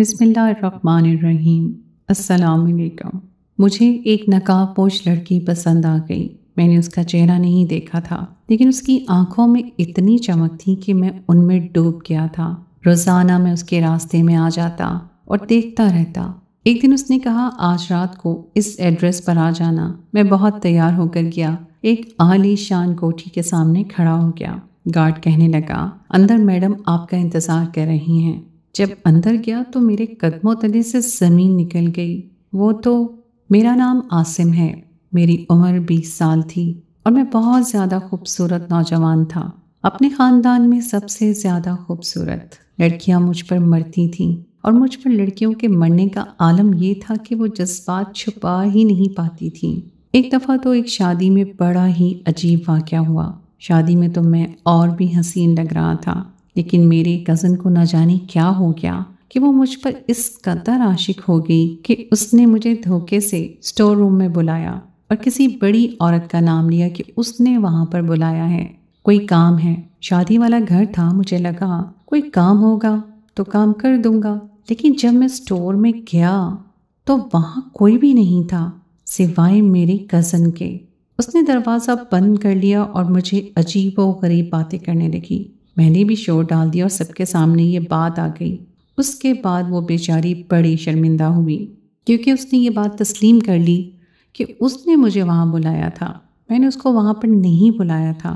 अस्सलाम वालेकुम मुझे एक पोश लड़की पसंद आ गई मैंने उसका चेहरा नहीं देखा था लेकिन उसकी आंखों में इतनी चमक थी कि मैं उनमें डूब गया था रोज़ाना मैं उसके रास्ते में आ जाता और देखता रहता एक दिन उसने कहा आज रात को इस एड्रेस पर आ जाना मैं बहुत तैयार होकर गया एक आली शान कोठी के सामने खड़ा हो गया गार्ड कहने लगा अंदर मैडम आपका इंतज़ार कर रही हैं जब अंदर गया तो मेरे कदमों तले से ज़मीन निकल गई वो तो मेरा नाम आसिम है मेरी उम्र बीस साल थी और मैं बहुत ज़्यादा खूबसूरत नौजवान था अपने ख़ानदान में सबसे ज़्यादा खूबसूरत लड़कियां मुझ पर मरती थीं और मुझ पर लड़कियों के मरने का आलम ये था कि वो जज्बात छुपा ही नहीं पाती थीं एक दफ़ा तो एक शादी में बड़ा ही अजीब वाक़ हुआ शादी में तो मैं और भी हसीन लग रहा था लेकिन मेरे कज़न को ना जाने क्या हो गया कि वो मुझ पर इस कदर आशिक हो गई कि उसने मुझे धोखे से स्टोर रूम में बुलाया और किसी बड़ी औरत का नाम लिया कि उसने वहाँ पर बुलाया है कोई काम है शादी वाला घर था मुझे लगा कोई काम होगा तो काम कर दूंगा लेकिन जब मैं स्टोर में गया तो वहाँ कोई भी नहीं था सिवाय मेरे कज़न के उसने दरवाज़ा बंद कर लिया और मुझे अजीब व गरीब बातें करने लगी मैंने भी शोर डाल दिया और सबके सामने ये बात आ गई उसके बाद वो बेचारी बड़ी शर्मिंदा हुई क्योंकि उसने ये बात तस्लीम कर ली कि उसने मुझे वहाँ बुलाया था मैंने उसको वहाँ पर नहीं बुलाया था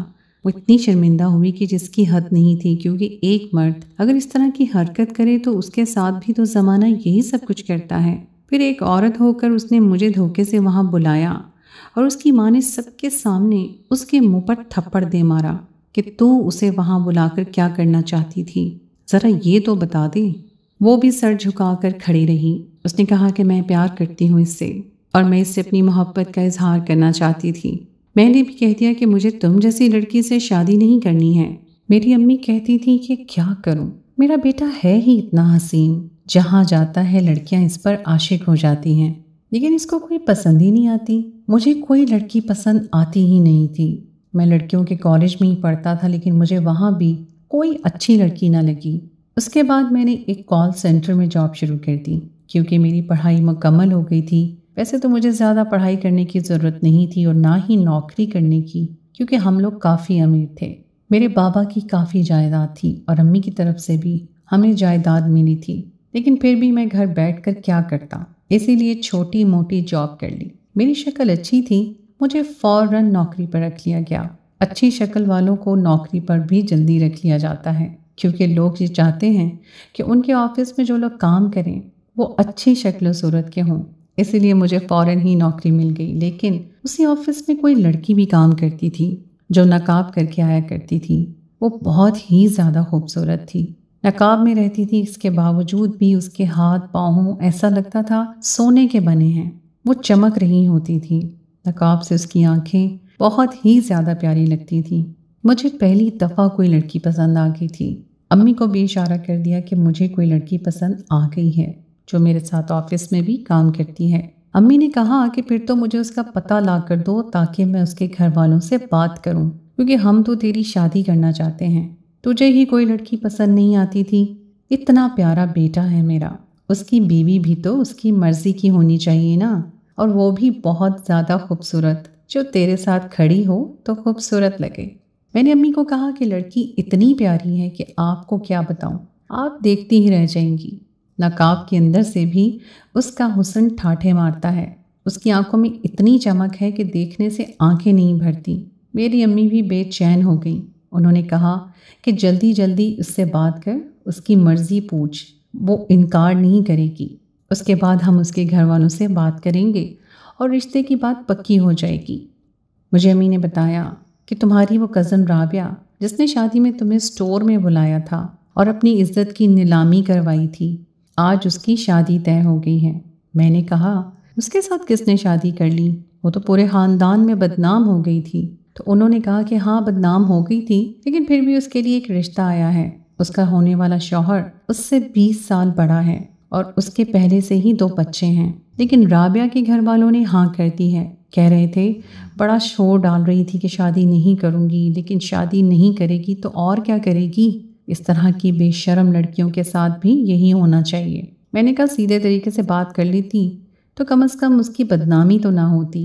वो इतनी शर्मिंदा हुई कि जिसकी हद नहीं थी क्योंकि एक मर्द अगर इस तरह की हरकत करे तो उसके साथ भी तो ज़माना यही सब कुछ करता है फिर एक औरत होकर उसने मुझे धोखे से वहाँ बुलाया और उसकी माँ ने सबके सामने उसके मुंह पर थप्पड़ दे मारा कि तू उसे वहाँ बुलाकर क्या करना चाहती थी ज़रा ये तो बता दे वो भी सर झुकाकर खड़ी रही उसने कहा कि मैं प्यार करती हूँ इससे और मैं इससे अपनी मोहब्बत का इजहार करना चाहती थी मैंने भी कह दिया कि मुझे तुम जैसी लड़की से शादी नहीं करनी है मेरी अम्मी कहती थी कि क्या करूं मेरा बेटा है ही इतना हसीन जहाँ जाता है लड़कियाँ इस पर आशिक हो जाती हैं लेकिन इसको कोई पसंद ही नहीं आती मुझे कोई लड़की पसंद आती ही नहीं थी मैं लड़कियों के कॉलेज में ही पढ़ता था लेकिन मुझे वहाँ भी कोई अच्छी लड़की ना लगी उसके बाद मैंने एक कॉल सेंटर में जॉब शुरू कर दी क्योंकि मेरी पढ़ाई मुकम्मल हो गई थी वैसे तो मुझे ज़्यादा पढ़ाई करने की ज़रूरत नहीं थी और ना ही नौकरी करने की क्योंकि हम लोग काफ़ी अमीर थे मेरे बाबा की काफ़ी जायदाद थी और अम्मी की तरफ से भी हमें जायदाद मिली थी लेकिन फिर भी मैं घर बैठ कर क्या करता इसीलिए छोटी मोटी जॉब कर ली मेरी शक्ल अच्छी थी मुझे फ़ौर नौकरी पर रख लिया गया अच्छी शक्ल वालों को नौकरी पर भी जल्दी रख लिया जाता है क्योंकि लोग ये चाहते हैं कि उनके ऑफिस में जो लोग काम करें वो अच्छी शक्ल सूरत के हों इसीलिए मुझे फ़ौर ही नौकरी मिल गई लेकिन उसी ऑफिस में कोई लड़की भी काम करती थी जो नकाब करके आया करती थी वो बहुत ही ज़्यादा खूबसूरत थी नकाब में रहती थी इसके बावजूद भी उसके हाथ पाँव ऐसा लगता था सोने के बने हैं वो चमक रही होती थी नकाब से उसकी आंखें बहुत ही ज़्यादा प्यारी लगती थी मुझे पहली दफ़ा कोई लड़की पसंद आ गई थी अम्मी को भी इशारा कर दिया कि मुझे कोई लड़की पसंद आ गई है जो मेरे साथ ऑफिस में भी काम करती है अम्मी ने कहा कि फिर तो मुझे उसका पता ला कर दो ताकि मैं उसके घर वालों से बात करूं क्योंकि हम तो तेरी शादी करना चाहते हैं तुझे ही कोई लड़की पसंद नहीं आती थी इतना प्यारा बेटा है मेरा उसकी बीवी भी तो उसकी मर्ज़ी की होनी चाहिए ना और वो भी बहुत ज़्यादा खूबसूरत जो तेरे साथ खड़ी हो तो खूबसूरत लगे मैंने अम्मी को कहा कि लड़की इतनी प्यारी है कि आपको क्या बताऊं आप देखती ही रह जाएंगी नकाब के अंदर से भी उसका हुसन ठाठे मारता है उसकी आंखों में इतनी चमक है कि देखने से आंखें नहीं भरती मेरी अम्मी भी बेचैन हो गई उन्होंने कहा कि जल्दी जल्दी उससे बात कर उसकी मर्ज़ी पूछ वो इनकार नहीं करेगी उसके बाद हम उसके घर वालों से बात करेंगे और रिश्ते की बात पक्की हो जाएगी मुझे अम्मी ने बताया कि तुम्हारी वो कज़न राबिया जिसने शादी में तुम्हें स्टोर में बुलाया था और अपनी इज्जत की नीलामी करवाई थी आज उसकी शादी तय हो गई है मैंने कहा उसके साथ किसने शादी कर ली वो तो पूरे ख़ानदान में बदनाम हो गई थी तो उन्होंने कहा कि हाँ बदनाम हो गई थी लेकिन फिर भी उसके लिए एक रिश्ता आया है उसका होने वाला शौहर उससे बीस साल बड़ा है और उसके पहले से ही दो बच्चे हैं लेकिन राबिया के घर वालों ने हाँ कर दी है कह रहे थे बड़ा शोर डाल रही थी कि शादी नहीं करूँगी लेकिन शादी नहीं करेगी तो और क्या करेगी इस तरह की बेशरम लड़कियों के साथ भी यही होना चाहिए मैंने कहा सीधे तरीके से बात कर ली थी तो कम अज़ कम उसकी बदनामी तो ना होती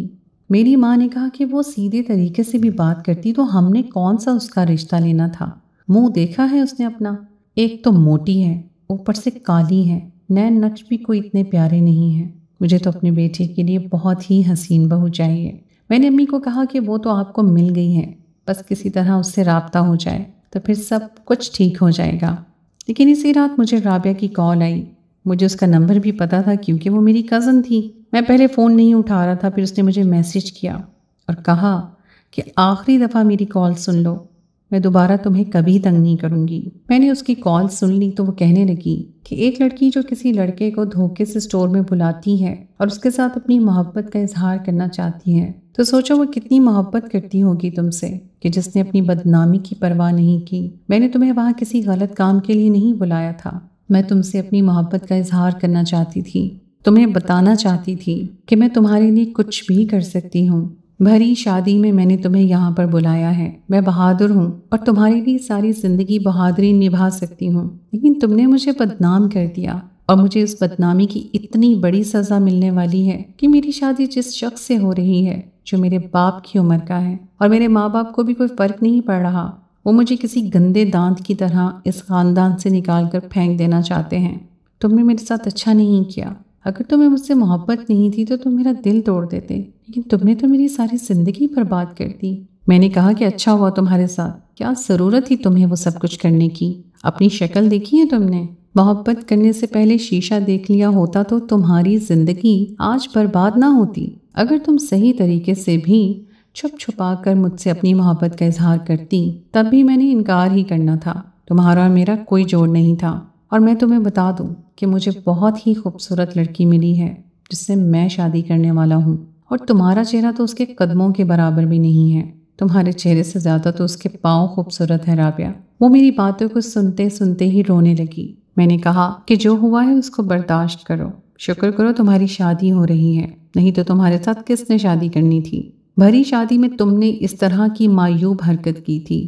मेरी माँ ने कहा कि वो सीधे तरीके से भी बात करती तो हमने कौन सा उसका रिश्ता लेना था मुंह देखा है उसने अपना एक तो मोटी है ऊपर से काली है नैन नक्श भी कोई इतने प्यारे नहीं हैं मुझे तो अपने बेटे के लिए बहुत ही हसीन बहू चाहिए मैंने अम्मी को कहा कि वो तो आपको मिल गई हैं बस किसी तरह उससे रबता हो जाए तो फिर सब कुछ ठीक हो जाएगा लेकिन इसी रात मुझे राबिया की कॉल आई मुझे उसका नंबर भी पता था क्योंकि वो मेरी कज़न थी मैं पहले फ़ोन नहीं उठा रहा था फिर उसने मुझे मैसेज किया और कहा कि आखिरी दफ़ा मेरी कॉल सुन लो मैं दोबारा तुम्हें कभी तंग नहीं करूंगी मैंने उसकी कॉल सुन ली तो वो कहने लगी कि एक लड़की जो किसी लड़के को धोखे से स्टोर में बुलाती है और उसके साथ अपनी मोहब्बत का इजहार करना चाहती है तो सोचो वो कितनी मोहब्बत करती होगी तुमसे कि जिसने अपनी बदनामी की परवाह नहीं की मैंने तुम्हें वहाँ किसी गलत काम के लिए नहीं बुलाया था मैं तुमसे अपनी मोहब्बत का इजहार करना चाहती थी तुम्हें बताना चाहती थी कि मैं तुम्हारे लिए कुछ भी कर सकती हूँ भरी शादी में मैंने तुम्हें यहाँ पर बुलाया है मैं बहादुर हूँ और तुम्हारे लिए सारी ज़िंदगी बहादुरी निभा सकती हूँ लेकिन तुमने मुझे बदनाम कर दिया और मुझे उस बदनामी की इतनी बड़ी सज़ा मिलने वाली है कि मेरी शादी जिस शख्स से हो रही है जो मेरे बाप की उम्र का है और मेरे माँ बाप को भी कोई फ़र्क नहीं पड़ रहा वो मुझे किसी गंदे दांत की तरह इस ख़ानदान से निकाल कर फेंक देना चाहते हैं तुमने मेरे साथ अच्छा नहीं किया अगर तुम्हें मुझसे मोहब्बत नहीं थी तो तुम मेरा दिल तोड़ देते लेकिन तुमने तो मेरी सारी ज़िंदगी बर्बाद कर दी मैंने कहा कि अच्छा हुआ तुम्हारे साथ क्या ज़रूरत थी तुम्हें वो सब कुछ करने की अपनी शक्ल देखी है तुमने मोहब्बत करने से पहले शीशा देख लिया होता तो तुम्हारी ज़िंदगी आज बर्बाद ना होती अगर तुम सही तरीके से भी छुप छुपा कर मुझसे अपनी मोहब्बत का इजहार करती तब भी मैंने इनकार ही करना था तुम्हारा और मेरा कोई जोड़ नहीं था और मैं तुम्हें बता दूँ कि मुझे बहुत ही खूबसूरत लड़की मिली है जिससे मैं शादी करने वाला हूँ और तुम्हारा चेहरा तो उसके कदमों के बराबर भी नहीं है तुम्हारे चेहरे से ज़्यादा तो उसके पाँव खूबसूरत है राबिया वो मेरी बातों को सुनते सुनते ही रोने लगी मैंने कहा कि जो हुआ है उसको बर्दाश्त करो शुक्र करो तुम्हारी शादी हो रही है नहीं तो तुम्हारे साथ किसने शादी करनी थी भरी शादी में तुमने इस तरह की मायूब हरकत की थी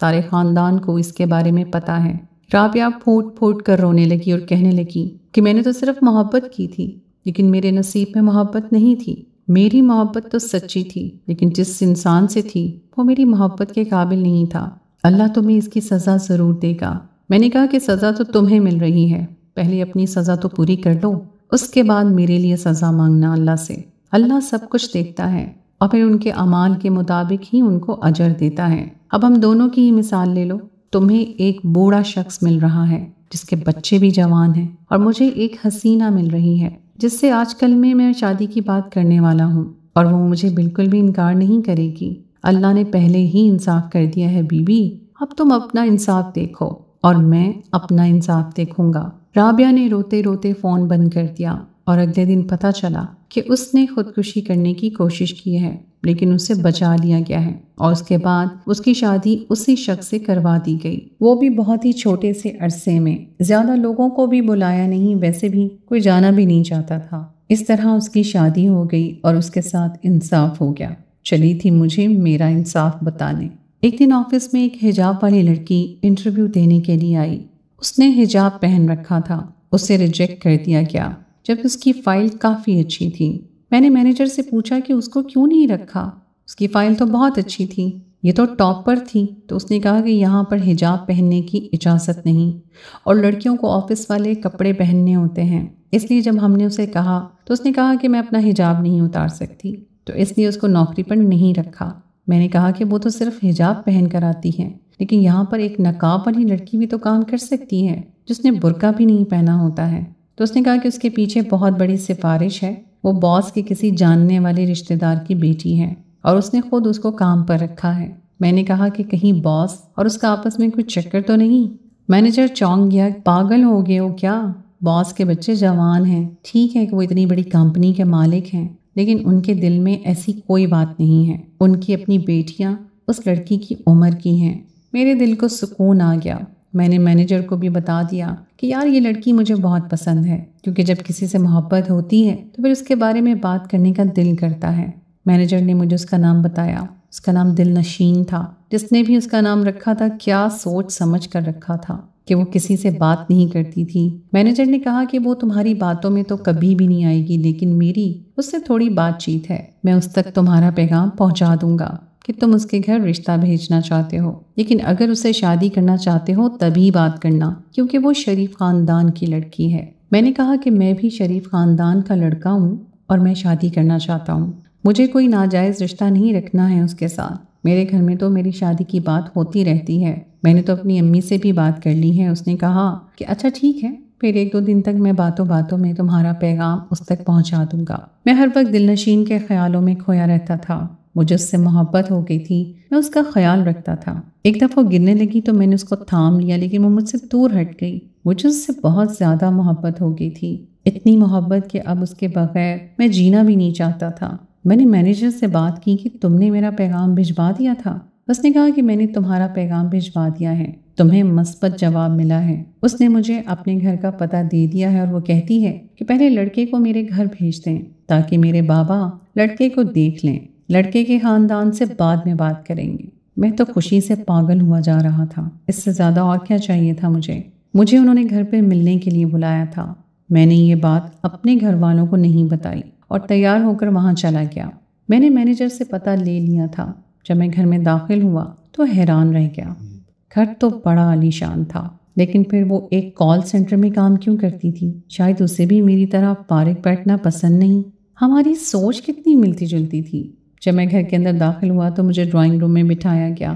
सारे ख़ानदान को इसके बारे में पता है राबिया फूट फूट कर रोने लगी और कहने लगी कि मैंने तो सिर्फ मोहब्बत की थी लेकिन मेरे नसीब में मोहब्बत नहीं थी मेरी मोहब्बत तो सच्ची थी लेकिन जिस इंसान से थी वो मेरी मोहब्बत के काबिल नहीं था अल्लाह तुम्हें इसकी सज़ा ज़रूर देगा मैंने कहा कि सज़ा तो तुम्हें मिल रही है पहले अपनी सज़ा तो पूरी कर लो उसके बाद मेरे लिए सज़ा मांगना अल्लाह से अल्लाह सब कुछ देखता है और फिर उनके अमाल के मुताबिक ही उनको अजर देता है अब हम दोनों की ही मिसाल ले लो तुम्हें एक बूढ़ा शख्स मिल रहा है जिसके बच्चे भी जवान हैं और मुझे एक हसीना मिल रही है जिससे आजकल में मैं शादी की बात करने वाला हूँ और वो मुझे बिल्कुल भी इनकार नहीं करेगी अल्लाह ने पहले ही इंसाफ कर दिया है बीबी अब तुम अपना इंसाफ देखो और मैं अपना इंसाफ देखूंगा राबिया ने रोते रोते फ़ोन बंद कर दिया और अगले दिन पता चला कि उसने खुदकुशी करने की कोशिश की है लेकिन उसे बचा लिया गया है और उसके बाद उसकी शादी उसी शख्स से करवा दी गई वो भी बहुत ही छोटे से अरसे में ज्यादा लोगों को भी बुलाया नहीं वैसे भी कोई जाना भी नहीं चाहता था इस तरह उसकी शादी हो गई और उसके साथ इंसाफ हो गया चली थी मुझे मेरा इंसाफ बताने एक दिन ऑफिस में एक हिजाब वाली लड़की इंटरव्यू देने के लिए आई उसने हिजाब पहन रखा था उसे रिजेक्ट कर दिया गया जबकि उसकी फ़ाइल काफ़ी अच्छी थी मैंने मैनेजर से पूछा कि उसको क्यों नहीं रखा उसकी फ़ाइल तो बहुत अच्छी थी ये तो टॉप पर थी तो उसने कहा कि यहाँ पर हिजाब पहनने की इजाज़त नहीं और लड़कियों को ऑफिस वाले कपड़े पहनने होते हैं इसलिए जब हमने उसे कहा तो उसने कहा कि मैं अपना हिजाब नहीं उतार सकती तो इसलिए उसको नौकरी पर नहीं रखा मैंने कहा कि वो तो सिर्फ हिजाब पहन कर आती है लेकिन यहाँ पर एक नकाब वाली लड़की भी तो काम कर सकती है जिसने बुरका भी नहीं पहना होता है तो उसने कहा कि उसके पीछे बहुत बड़ी सिफारिश है वो बॉस के किसी जानने वाले रिश्तेदार की बेटी है और उसने खुद उसको काम पर रखा है मैंने कहा कि कहीं बॉस और उसका आपस में कुछ चक्कर तो नहीं मैनेजर चौंक गया पागल हो गए हो क्या बॉस के बच्चे जवान हैं ठीक है कि वो इतनी बड़ी कंपनी के मालिक हैं लेकिन उनके दिल में ऐसी कोई बात नहीं है उनकी अपनी बेटियां उस लड़की की उम्र की हैं मेरे दिल को सुकून आ गया मैंने मैनेजर को भी बता दिया कि यार ये लड़की मुझे बहुत पसंद है क्योंकि जब किसी से मोहब्बत होती है तो फिर उसके बारे में बात करने का दिल करता है मैनेजर ने मुझे उसका नाम बताया उसका नाम दिल नशीन था जिसने भी उसका नाम रखा था क्या सोच समझ कर रखा था कि वो किसी से बात नहीं करती थी मैनेजर ने कहा कि वो तुम्हारी बातों में तो कभी भी नहीं आएगी लेकिन मेरी उससे थोड़ी बातचीत है मैं उस तक तुम्हारा पैगाम पहुंचा दूंगा कि तुम उसके घर रिश्ता भेजना चाहते हो लेकिन अगर उसे शादी करना चाहते हो तभी बात करना क्योंकि वो शरीफ ख़ानदान की लड़की है मैंने कहा कि मैं भी शरीफ ख़ानदान का लड़का हूँ और मैं शादी करना चाहता हूँ मुझे कोई नाजायज़ रिश्ता नहीं रखना है उसके साथ मेरे घर में तो मेरी शादी की बात होती रहती है मैंने तो अपनी अम्मी से भी बात कर ली है उसने कहा कि अच्छा ठीक है फिर एक दो दिन तक मैं बातों बातों में तुम्हारा पैगाम उस तक पहुंचा दूंगा मैं हर वक्त दिलनशीन के ख्यालों में खोया रहता था मुझे उससे मोहब्बत हो गई थी मैं उसका ख्याल रखता था एक दफ़ा गिरने लगी तो मैंने उसको थाम लिया लेकिन वो मुझसे दूर हट गई मुझे उससे बहुत ज़्यादा मोहब्बत हो गई थी इतनी मोहब्बत कि अब उसके बगैर मैं जीना भी नहीं चाहता था मैंने मैनेजर से बात की कि तुमने मेरा पैगाम भिजवा दिया था उसने कहा कि मैंने तुम्हारा पैगाम भिजवा दिया है तुम्हें मस्बत जवाब मिला है उसने मुझे अपने घर का पता दे दिया है और वो कहती है कि पहले लड़के को मेरे घर भेज दें ताकि मेरे बाबा लड़के को देख लें लड़के के ख़ानदान से बाद में बात करेंगे मैं तो खुशी से पागल हुआ जा रहा था इससे ज़्यादा और क्या चाहिए था मुझे मुझे उन्होंने घर पर मिलने के लिए बुलाया था मैंने ये बात अपने घर वालों को नहीं बताई और तैयार होकर वहाँ चला गया मैंने मैनेजर से पता ले लिया था जब मैं घर में दाखिल हुआ तो हैरान रह गया घर तो बड़ा आलीशान था लेकिन फिर वो एक कॉल सेंटर में काम क्यों करती थी शायद उसे भी मेरी तरह पारिक बैठना पसंद नहीं हमारी सोच कितनी मिलती जुलती थी जब मैं घर के अंदर दाखिल हुआ तो मुझे ड्राइंग रूम में बिठाया गया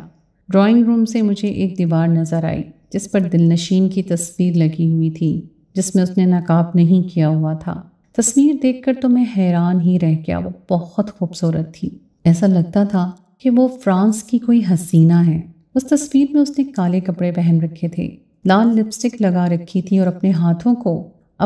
ड्राइंग रूम से मुझे एक दीवार नज़र आई जिस पर दिलनशीन की तस्वीर लगी हुई थी जिसमें उसने नकाब नहीं किया हुआ था तस्वीर देखकर तो मैं हैरान ही रह गया वो बहुत खूबसूरत थी ऐसा लगता था कि वो फ्रांस की कोई हसीना है उस तस्वीर में उसने काले कपड़े पहन रखे थे लाल लिपस्टिक लगा रखी थी और अपने हाथों को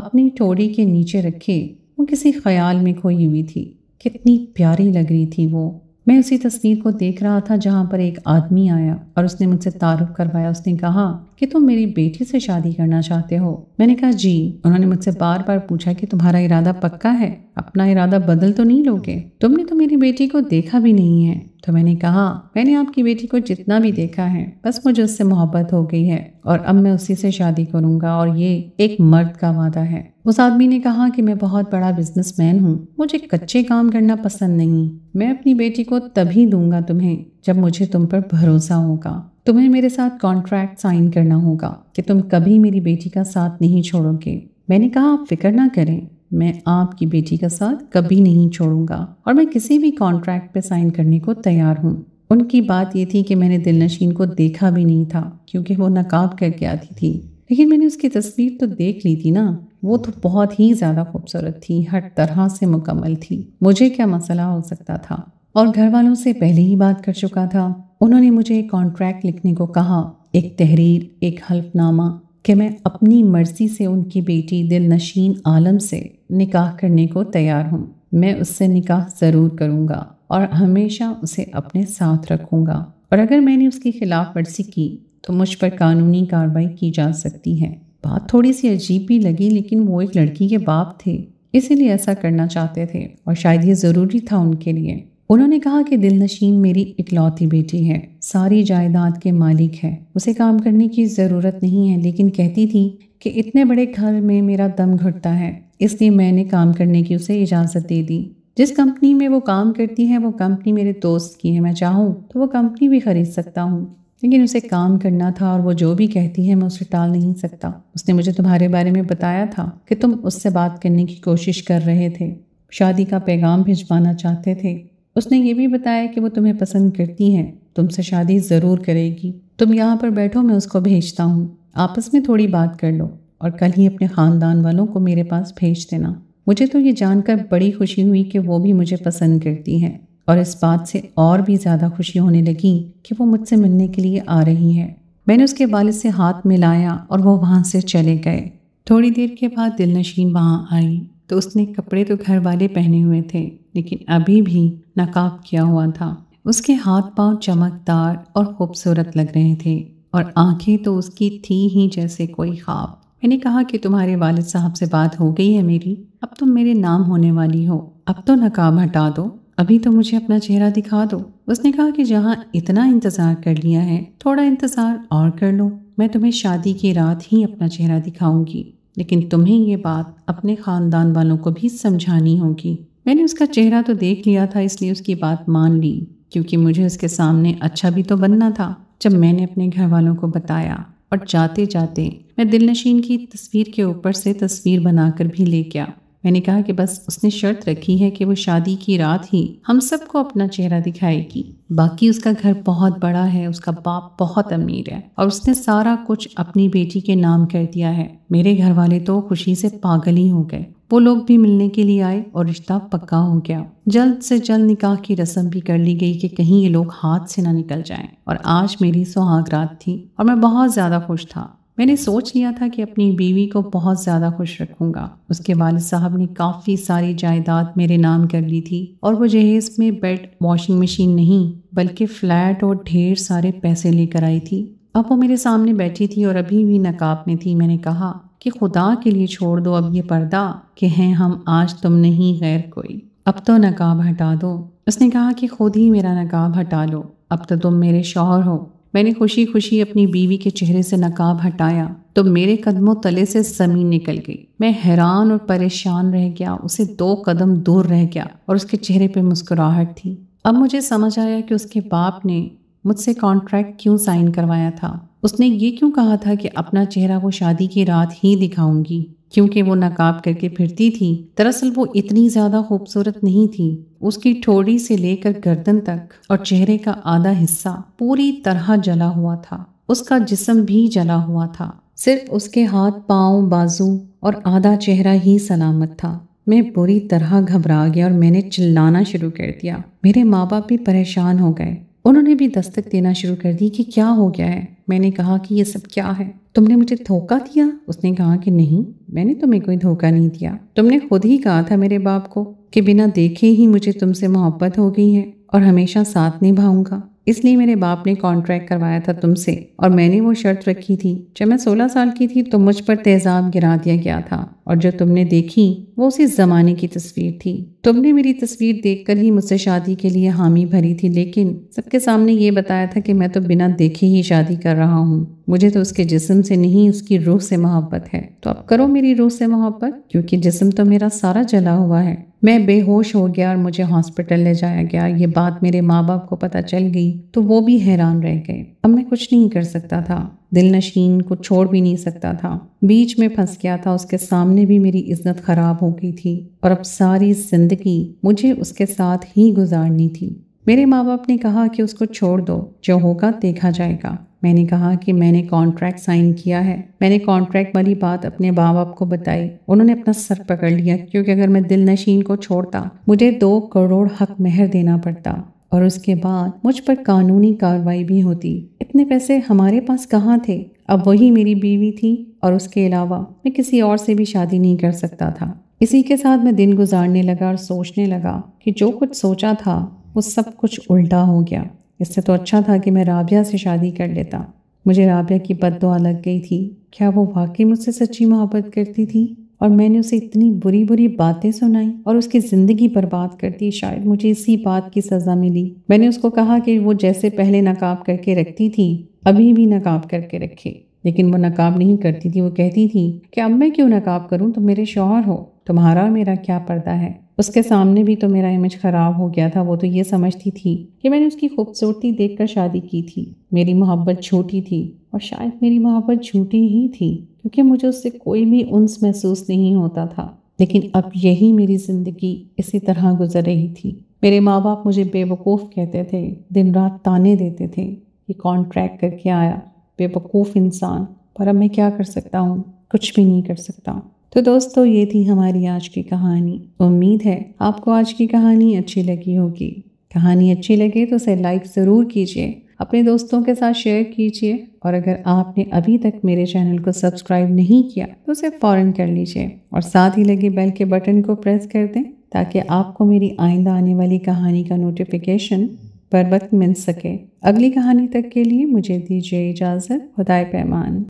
अपनी टोड़ी के नीचे रखे वो किसी ख्याल में खोई हुई थी कितनी प्यारी लग रही थी वो मैं उसी तस्वीर को देख रहा था जहाँ पर एक आदमी आया और उसने मुझसे तारुफ करवाया उसने कहा कि तुम मेरी बेटी से शादी करना चाहते हो मैंने कहा जी उन्होंने मुझसे बार बार पूछा कि तुम्हारा इरादा पक्का है अपना इरादा बदल तो नहीं लोगे तुमने तो मेरी बेटी को देखा भी नहीं है तो मैंने कहा मैंने आपकी बेटी को जितना भी देखा है बस मुझे उससे मोहब्बत हो गई है और अब मैं उसी से शादी करूंगा और ये एक मर्द का वादा है उस आदमी ने कहा कि मैं बहुत बड़ा बिजनेसमैन हूँ मुझे कच्चे काम करना पसंद नहीं मैं अपनी बेटी को तभी दूंगा तुम्हें जब मुझे तुम पर भरोसा होगा तुम्हें मेरे साथ कॉन्ट्रैक्ट साइन करना होगा कि तुम कभी मेरी बेटी का साथ नहीं छोड़ोगे मैंने कहा आप फिक्र ना करें मैं आपकी बेटी का साथ कभी नहीं छोड़ूंगा और मैं किसी भी कॉन्ट्रैक्ट पे साइन करने को तैयार हूँ उनकी बात ये थी कि मैंने दिलनशीन को देखा भी नहीं था क्योंकि वो नकाब करके आती थी लेकिन मैंने उसकी तस्वीर तो देख ली थी ना वो तो बहुत ही ज़्यादा खूबसूरत थी हर तरह से मुकम्मल थी मुझे क्या मसला हो सकता था और घर वालों से पहले ही बात कर चुका था उन्होंने मुझे कॉन्ट्रैक्ट लिखने को कहा एक तहरीर एक हल्फनामा कि मैं अपनी मर्ज़ी से उनकी बेटी दिल नशीन आलम से निकाह करने को तैयार हूँ मैं उससे निकाह ज़रूर करूँगा और हमेशा उसे अपने साथ रखूँगा और अगर मैंने उसकी खिलाफ वर्जी की तो मुझ पर कानूनी कार्रवाई की जा सकती है बात थोड़ी सी अजीब भी लगी लेकिन वो एक लड़की के बाप थे इसीलिए ऐसा करना चाहते थे और शायद ये ज़रूरी था उनके लिए उन्होंने कहा कि दिलनशीन मेरी इकलौती बेटी है सारी जायदाद के मालिक है उसे काम करने की ज़रूरत नहीं है लेकिन कहती थी कि इतने बड़े घर में मेरा दम घुटता है इसलिए मैंने काम करने की उसे इजाज़त दे दी जिस कंपनी में वो काम करती है वो कंपनी मेरे दोस्त की है मैं चाहूँ तो वो कंपनी भी ख़रीद सकता हूँ लेकिन उसे काम करना था और वो जो भी कहती है मैं उसे टाल नहीं सकता उसने मुझे तुम्हारे बारे में बताया था कि तुम उससे बात करने की कोशिश कर रहे थे शादी का पैगाम भिजवाना चाहते थे उसने ये भी बताया कि वो तुम्हें पसंद करती है तुमसे शादी ज़रूर करेगी तुम यहाँ पर बैठो मैं उसको भेजता हूँ आपस में थोड़ी बात कर लो और कल ही अपने ख़ानदान वालों को मेरे पास भेज देना मुझे तो ये जानकर बड़ी खुशी हुई कि वो भी मुझे पसंद करती है और इस बात से और भी ज़्यादा खुशी होने लगी कि वो मुझसे मिलने के लिए आ रही है मैंने उसके वालद से हाथ मिलाया और वो वहाँ से चले गए थोड़ी देर के बाद दिलनशीन वहाँ आई तो उसने कपड़े तो घर वाले पहने हुए थे लेकिन अभी भी नकाब किया हुआ था उसके हाथ पांव चमकदार और खूबसूरत लग रहे थे और आंखें तो उसकी थी ही जैसे कोई ख्वाब मैंने कहा कि तुम्हारे वालिद साहब से बात हो गई है मेरी अब तुम मेरे नाम होने वाली हो अब तो नकाब हटा दो अभी तो मुझे अपना चेहरा दिखा दो उसने कहा कि जहाँ इतना इंतज़ार कर लिया है थोड़ा इंतज़ार और कर लो मैं तुम्हें शादी की रात ही अपना चेहरा दिखाऊंगी लेकिन तुम्हें ये बात अपने ख़ानदान वालों को भी समझानी होगी मैंने उसका चेहरा तो देख लिया था इसलिए उसकी बात मान ली क्योंकि मुझे उसके सामने अच्छा भी तो बनना था जब मैंने अपने घर वालों को बताया और जाते जाते मैं दिलनशीन की तस्वीर के ऊपर से तस्वीर बनाकर भी ले गया मैंने कहा कि बस उसने शर्त रखी है कि वो शादी की रात ही हम सबको अपना चेहरा दिखाएगी बाकी उसका घर बहुत बड़ा है उसका बाप बहुत अमीर है और उसने सारा कुछ अपनी बेटी के नाम कर दिया है मेरे घर वाले तो खुशी से पागल ही हो गए वो लोग भी मिलने के लिए आए और रिश्ता पक्का हो गया जल्द से जल्द निकाह की रस्म भी कर ली गई कि कहीं ये लोग हाथ से ना निकल जाएं और आज मेरी सुहाग रात थी और मैं बहुत ज़्यादा खुश था मैंने सोच लिया था कि अपनी बीवी को बहुत ज़्यादा खुश रखूँगा उसके वाल साहब ने काफ़ी सारी जायदाद मेरे नाम कर ली थी और वो जहेज़ में बेड वॉशिंग मशीन नहीं बल्कि फ़्लैट और ढेर सारे पैसे लेकर आई थी अब वो मेरे सामने बैठी थी और अभी भी नकाब में थी मैंने कहा कि खुदा के लिए छोड़ दो अब ये पर्दा कि हैं हम आज तुम नहीं गैर कोई अब तो नकाब हटा दो उसने कहा कि खुद ही मेरा नकाब हटा लो अब तो तुम मेरे शौहर हो मैंने खुशी खुशी अपनी बीवी के चेहरे से नकाब हटाया तो मेरे कदमों तले से ज़मीन निकल गई मैं हैरान और परेशान रह गया उसे दो कदम दूर रह गया और उसके चेहरे पर मुस्कुराहट थी अब मुझे समझ आया कि उसके बाप ने मुझसे कॉन्ट्रैक्ट क्यों साइन करवाया था उसने ये क्यों कहा था कि अपना चेहरा वो शादी की रात ही दिखाऊंगी क्योंकि वो नकाब करके फिरती थी दरअसल वो इतनी ज़्यादा खूबसूरत नहीं थी उसकी ठोड़ी से लेकर गर्दन तक और चेहरे का आधा हिस्सा पूरी तरह जला हुआ था उसका जिसम भी जला हुआ था सिर्फ उसके हाथ पाँव बाजू और आधा चेहरा ही सलामत था मैं बुरी तरह घबरा गया और मैंने चिल्लाना शुरू कर दिया मेरे माँ बाप भी परेशान हो गए उन्होंने भी दस्तक देना शुरू कर दी कि क्या हो गया है मैंने कहा कि ये सब क्या है तुमने मुझे धोखा दिया उसने कहा कि नहीं मैंने तुम्हें कोई धोखा नहीं दिया तुमने खुद ही कहा था मेरे बाप को कि बिना देखे ही मुझे तुमसे मोहब्बत हो गई है और हमेशा साथ निभाऊंगा इसलिए मेरे बाप ने कॉन्ट्रैक्ट करवाया था तुमसे और मैंने वो शर्त रखी थी जब मैं 16 साल की थी तो मुझ पर तेजाब गिरा दिया गया था और जो तुमने देखी वो उसी ज़माने की तस्वीर थी तुमने मेरी तस्वीर देखकर ही मुझसे शादी के लिए हामी भरी थी लेकिन सबके सामने ये बताया था कि मैं तो बिना देखे ही शादी कर रहा हूँ मुझे तो उसके जिस्म से नहीं उसकी रूह से मोहब्बत है तो अब करो मेरी रूह से मोहब्बत क्योंकि जिस्म तो मेरा सारा जला हुआ है मैं बेहोश हो गया और मुझे हॉस्पिटल ले जाया गया ये बात मेरे माँ बाप को पता चल गई तो वो भी हैरान रह गए अब मैं कुछ नहीं कर सकता था दिल नशीन को छोड़ भी नहीं सकता था बीच में फंस गया था उसके सामने भी मेरी इज्जत खराब हो गई थी और अब सारी जिंदगी मुझे उसके साथ ही गुजारनी थी मेरे माँ बाप ने कहा कि उसको छोड़ दो जो होगा देखा जाएगा मैंने कहा कि मैंने कॉन्ट्रैक्ट साइन किया है मैंने कॉन्ट्रैक्ट वाली बात अपने माँ बाप को बताई उन्होंने अपना सर पकड़ लिया क्योंकि अगर मैं दिल नशीन को छोड़ता मुझे दो करोड़ हक मेहर देना पड़ता और उसके बाद मुझ पर कानूनी कार्रवाई भी होती इतने पैसे हमारे पास कहाँ थे अब वही मेरी बीवी थी और उसके अलावा मैं किसी और से भी शादी नहीं कर सकता था इसी के साथ मैं दिन गुजारने लगा और सोचने लगा कि जो कुछ सोचा था वो सब कुछ उल्टा हो गया इससे तो अच्छा था कि मैं राबिया से शादी कर लेता मुझे राबिया की बद लग गई थी क्या वो वाकई मुझसे सच्ची मोहब्बत करती थी और मैंने उसे इतनी बुरी बुरी बातें सुनाई और उसकी ज़िंदगी बर्बाद कर दी शायद मुझे इसी बात की सज़ा मिली मैंने उसको कहा कि वो जैसे पहले नकाब करके रखती थी अभी भी नकाब करके रखे लेकिन वो नकाब नहीं करती थी वो कहती थी कि अब मैं क्यों नकाब करूँ तुम तो मेरे शोहर हो तुम्हारा और मेरा क्या पर्दा है उसके सामने भी तो मेरा इमेज ख़राब हो गया था वो तो ये समझती थी कि मैंने उसकी खूबसूरती देखकर शादी की थी मेरी मोहब्बत झूठी थी और शायद मेरी मोहब्बत झूठी ही थी क्योंकि मुझे उससे कोई भी उन्स महसूस नहीं होता था लेकिन अब यही मेरी ज़िंदगी इसी तरह गुजर रही थी मेरे माँ बाप मुझे बेवकूफ़ कहते थे दिन रात ताने देते थे ये कॉन्ट्रैक्ट करके आया बेवकूफ़ इंसान पर अब मैं क्या कर सकता हूँ कुछ भी नहीं कर सकता तो दोस्तों ये थी हमारी आज की कहानी उम्मीद है आपको आज की कहानी अच्छी लगी होगी कहानी अच्छी लगे तो उसे लाइक ज़रूर कीजिए अपने दोस्तों के साथ शेयर कीजिए और अगर आपने अभी तक मेरे चैनल को सब्सक्राइब नहीं किया तो उसे फ़ौरन कर लीजिए और साथ ही लगे बेल के बटन को प्रेस कर दें ताकि आपको मेरी आइंदा आने वाली कहानी का नोटिफिकेशन पर वक्त मिल सके अगली कहानी तक के लिए मुझे दीजिए इजाज़त खुदाए पैमान